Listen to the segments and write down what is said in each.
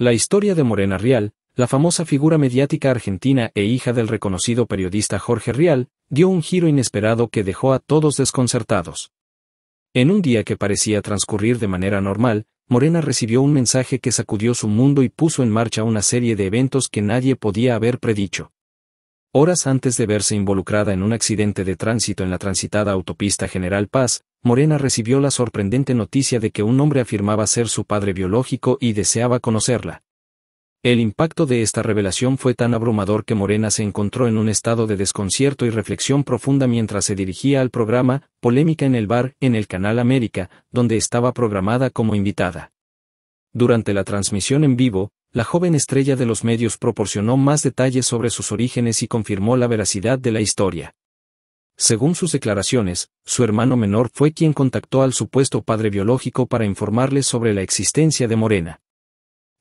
La historia de Morena Rial, la famosa figura mediática argentina e hija del reconocido periodista Jorge Rial, dio un giro inesperado que dejó a todos desconcertados. En un día que parecía transcurrir de manera normal, Morena recibió un mensaje que sacudió su mundo y puso en marcha una serie de eventos que nadie podía haber predicho. Horas antes de verse involucrada en un accidente de tránsito en la transitada autopista General Paz, Morena recibió la sorprendente noticia de que un hombre afirmaba ser su padre biológico y deseaba conocerla. El impacto de esta revelación fue tan abrumador que Morena se encontró en un estado de desconcierto y reflexión profunda mientras se dirigía al programa Polémica en el Bar en el Canal América, donde estaba programada como invitada. Durante la transmisión en vivo, la joven estrella de los medios proporcionó más detalles sobre sus orígenes y confirmó la veracidad de la historia. Según sus declaraciones, su hermano menor fue quien contactó al supuesto padre biológico para informarle sobre la existencia de Morena.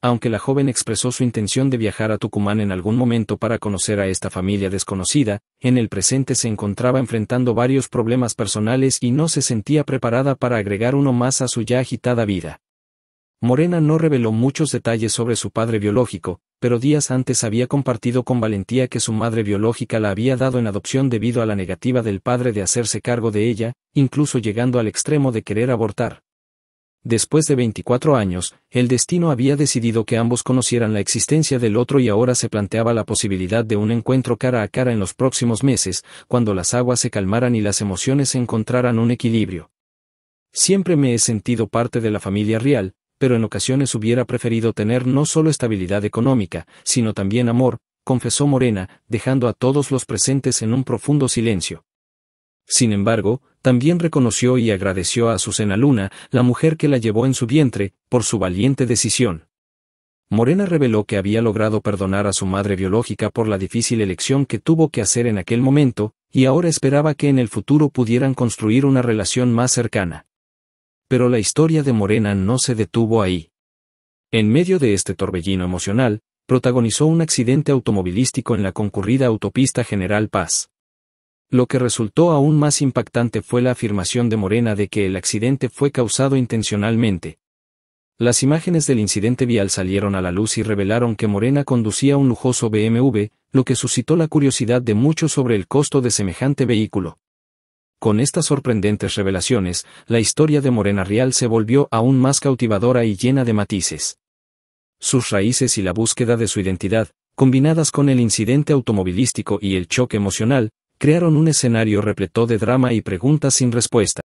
Aunque la joven expresó su intención de viajar a Tucumán en algún momento para conocer a esta familia desconocida, en el presente se encontraba enfrentando varios problemas personales y no se sentía preparada para agregar uno más a su ya agitada vida. Morena no reveló muchos detalles sobre su padre biológico, pero días antes había compartido con valentía que su madre biológica la había dado en adopción debido a la negativa del padre de hacerse cargo de ella, incluso llegando al extremo de querer abortar. Después de 24 años, el destino había decidido que ambos conocieran la existencia del otro y ahora se planteaba la posibilidad de un encuentro cara a cara en los próximos meses, cuando las aguas se calmaran y las emociones encontraran un equilibrio. Siempre me he sentido parte de la familia real, pero en ocasiones hubiera preferido tener no solo estabilidad económica, sino también amor, confesó Morena, dejando a todos los presentes en un profundo silencio. Sin embargo, también reconoció y agradeció a Azucena Luna, la mujer que la llevó en su vientre, por su valiente decisión. Morena reveló que había logrado perdonar a su madre biológica por la difícil elección que tuvo que hacer en aquel momento, y ahora esperaba que en el futuro pudieran construir una relación más cercana. Pero la historia de Morena no se detuvo ahí. En medio de este torbellino emocional, protagonizó un accidente automovilístico en la concurrida autopista General Paz. Lo que resultó aún más impactante fue la afirmación de Morena de que el accidente fue causado intencionalmente. Las imágenes del incidente vial salieron a la luz y revelaron que Morena conducía un lujoso BMW, lo que suscitó la curiosidad de muchos sobre el costo de semejante vehículo. Con estas sorprendentes revelaciones, la historia de Morena Real se volvió aún más cautivadora y llena de matices. Sus raíces y la búsqueda de su identidad, combinadas con el incidente automovilístico y el choque emocional, crearon un escenario repleto de drama y preguntas sin respuesta.